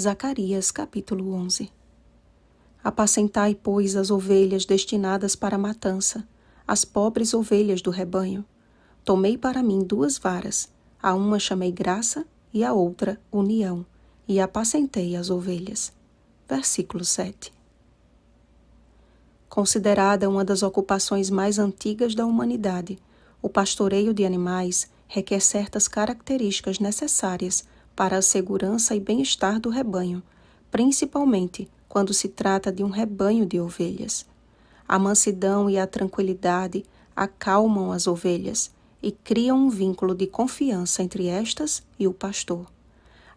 Zacarias capítulo 11 Apacentai, pois, as ovelhas destinadas para a matança, as pobres ovelhas do rebanho. Tomei para mim duas varas, a uma chamei graça e a outra união, e apacentei as ovelhas. Versículo 7 Considerada uma das ocupações mais antigas da humanidade, o pastoreio de animais requer certas características necessárias para a segurança e bem-estar do rebanho, principalmente quando se trata de um rebanho de ovelhas. A mansidão e a tranquilidade acalmam as ovelhas e criam um vínculo de confiança entre estas e o pastor.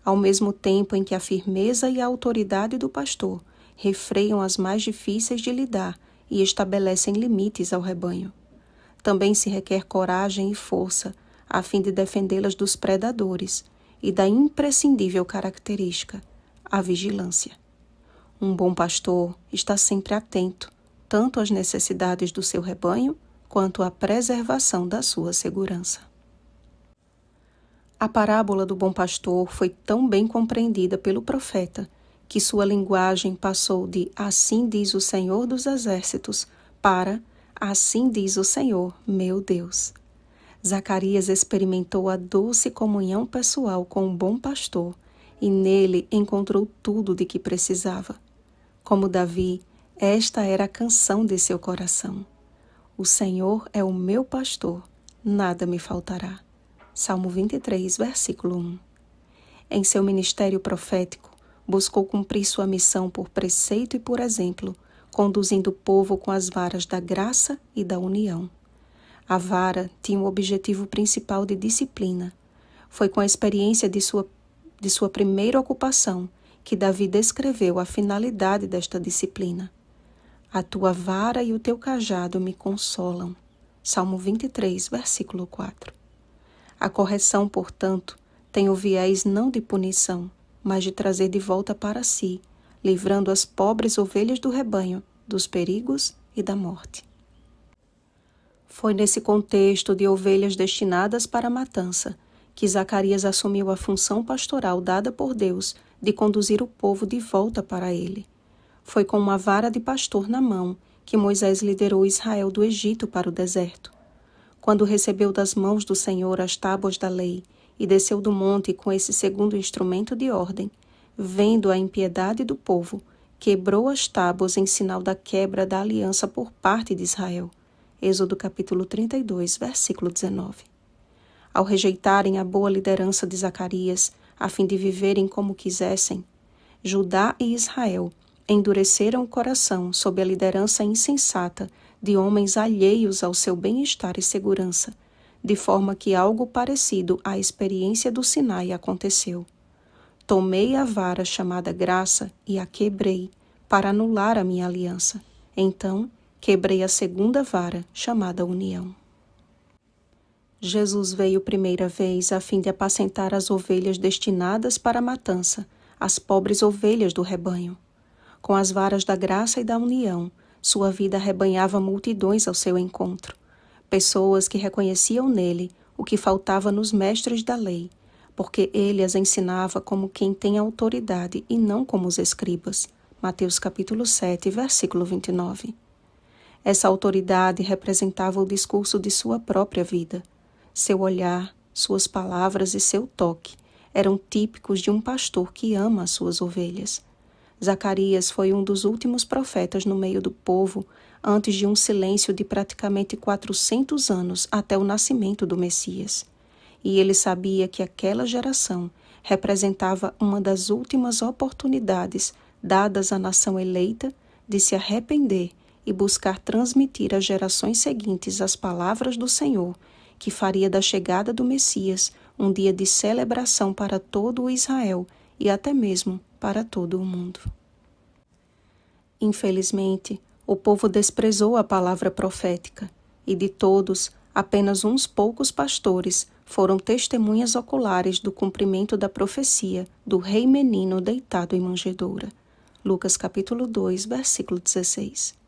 Ao mesmo tempo em que a firmeza e a autoridade do pastor refreiam as mais difíceis de lidar e estabelecem limites ao rebanho. Também se requer coragem e força a fim de defendê-las dos predadores e da imprescindível característica, a vigilância. Um bom pastor está sempre atento tanto às necessidades do seu rebanho quanto à preservação da sua segurança. A parábola do bom pastor foi tão bem compreendida pelo profeta que sua linguagem passou de assim diz o Senhor dos exércitos para assim diz o Senhor, meu Deus. Zacarias experimentou a doce comunhão pessoal com o bom pastor e nele encontrou tudo de que precisava. Como Davi, esta era a canção de seu coração. O Senhor é o meu pastor, nada me faltará. Salmo 23, versículo 1. Em seu ministério profético, buscou cumprir sua missão por preceito e por exemplo, conduzindo o povo com as varas da graça e da união. A vara tinha o objetivo principal de disciplina. Foi com a experiência de sua, de sua primeira ocupação que Davi descreveu a finalidade desta disciplina. A tua vara e o teu cajado me consolam. Salmo 23, versículo 4. A correção, portanto, tem o viés não de punição, mas de trazer de volta para si, livrando as pobres ovelhas do rebanho dos perigos e da morte. Foi nesse contexto de ovelhas destinadas para a matança que Zacarias assumiu a função pastoral dada por Deus de conduzir o povo de volta para ele. Foi com uma vara de pastor na mão que Moisés liderou Israel do Egito para o deserto. Quando recebeu das mãos do Senhor as tábuas da lei e desceu do monte com esse segundo instrumento de ordem, vendo a impiedade do povo, quebrou as tábuas em sinal da quebra da aliança por parte de Israel Êxodo capítulo 32, versículo 19. Ao rejeitarem a boa liderança de Zacarias, a fim de viverem como quisessem, Judá e Israel endureceram o coração sob a liderança insensata de homens alheios ao seu bem-estar e segurança, de forma que algo parecido à experiência do Sinai aconteceu. Tomei a vara chamada graça e a quebrei para anular a minha aliança. Então, quebrei a segunda vara, chamada união. Jesus veio primeira vez a fim de apacentar as ovelhas destinadas para a matança, as pobres ovelhas do rebanho. Com as varas da graça e da união, sua vida arrebanhava multidões ao seu encontro, pessoas que reconheciam nele o que faltava nos mestres da lei, porque ele as ensinava como quem tem autoridade e não como os escribas. Mateus capítulo 7, versículo 29. Essa autoridade representava o discurso de sua própria vida. Seu olhar, suas palavras e seu toque eram típicos de um pastor que ama as suas ovelhas. Zacarias foi um dos últimos profetas no meio do povo, antes de um silêncio de praticamente 400 anos até o nascimento do Messias. E ele sabia que aquela geração representava uma das últimas oportunidades dadas à nação eleita de se arrepender e buscar transmitir às gerações seguintes as palavras do Senhor, que faria da chegada do Messias um dia de celebração para todo o Israel e até mesmo para todo o mundo. Infelizmente, o povo desprezou a palavra profética, e de todos, apenas uns poucos pastores foram testemunhas oculares do cumprimento da profecia do rei menino deitado em manjedoura. Lucas capítulo 2, versículo 16.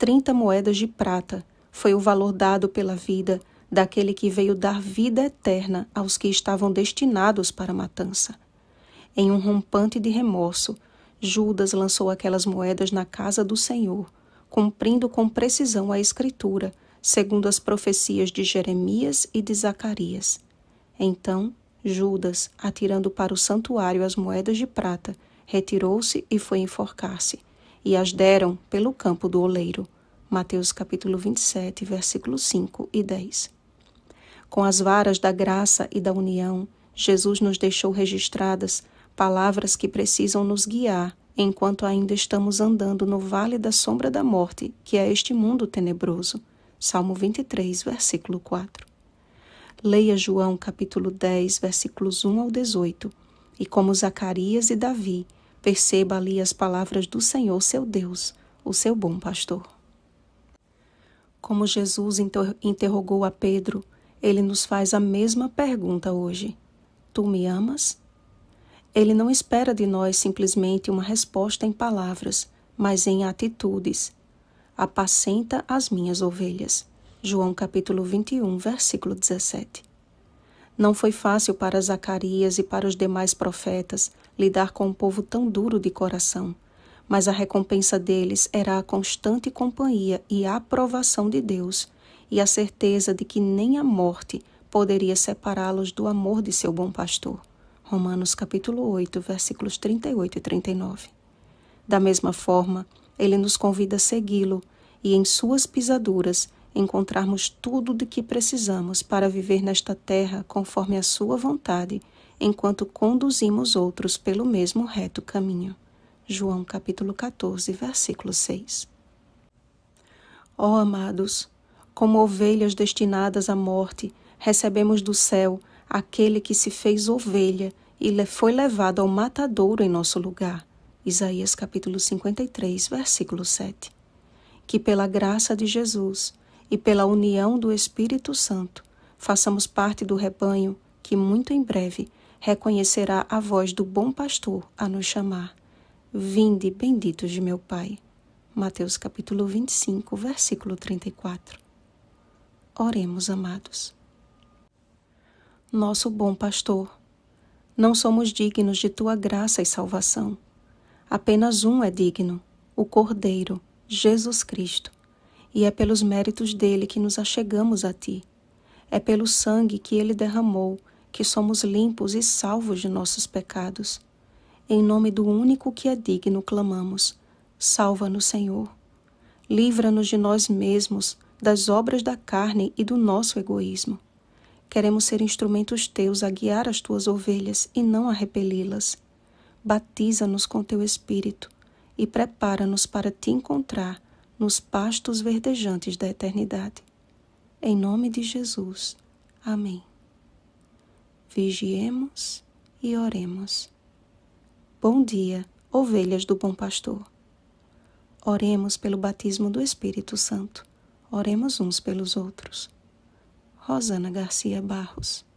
30 moedas de prata foi o valor dado pela vida daquele que veio dar vida eterna aos que estavam destinados para a matança. Em um rompante de remorso, Judas lançou aquelas moedas na casa do Senhor, cumprindo com precisão a Escritura, segundo as profecias de Jeremias e de Zacarias. Então, Judas, atirando para o santuário as moedas de prata, retirou-se e foi enforcar-se e as deram pelo campo do oleiro. Mateus capítulo 27, versículos 5 e 10. Com as varas da graça e da união, Jesus nos deixou registradas palavras que precisam nos guiar enquanto ainda estamos andando no vale da sombra da morte, que é este mundo tenebroso. Salmo 23, versículo 4. Leia João capítulo 10, versículos 1 ao 18, e como Zacarias e Davi, Perceba ali as palavras do Senhor, seu Deus, o seu bom pastor. Como Jesus inter interrogou a Pedro, ele nos faz a mesma pergunta hoje: Tu me amas? Ele não espera de nós simplesmente uma resposta em palavras, mas em atitudes. Apacenta as minhas ovelhas. João capítulo 21, versículo 17. Não foi fácil para Zacarias e para os demais profetas lidar com um povo tão duro de coração, mas a recompensa deles era a constante companhia e aprovação de Deus, e a certeza de que nem a morte poderia separá-los do amor de seu bom pastor. Romanos capítulo 8, versículos 38 e 39. Da mesma forma, ele nos convida a segui-lo e em suas pisaduras encontrarmos tudo de que precisamos para viver nesta terra conforme a Sua vontade, enquanto conduzimos outros pelo mesmo reto caminho. João capítulo 14, versículo 6. Ó oh, amados, como ovelhas destinadas à morte, recebemos do céu aquele que se fez ovelha e foi levado ao matadouro em nosso lugar. Isaías capítulo 53, versículo 7. Que pela graça de Jesus e pela união do Espírito Santo, façamos parte do rebanho que muito em breve reconhecerá a voz do bom pastor a nos chamar. Vinde, benditos de meu Pai. Mateus capítulo 25, versículo 34. Oremos, amados. Nosso bom pastor, não somos dignos de tua graça e salvação. Apenas um é digno, o Cordeiro, Jesus Cristo e é pelos méritos dele que nos achegamos a ti. É pelo sangue que ele derramou que somos limpos e salvos de nossos pecados. Em nome do único que é digno, clamamos: Salva-nos, Senhor. Livra-nos de nós mesmos, das obras da carne e do nosso egoísmo. Queremos ser instrumentos teus a guiar as tuas ovelhas e não a repeli-las. Batiza-nos com teu espírito e prepara-nos para te encontrar nos pastos verdejantes da eternidade. Em nome de Jesus. Amém. Vigiemos e oremos. Bom dia, ovelhas do Bom Pastor. Oremos pelo batismo do Espírito Santo. Oremos uns pelos outros. Rosana Garcia Barros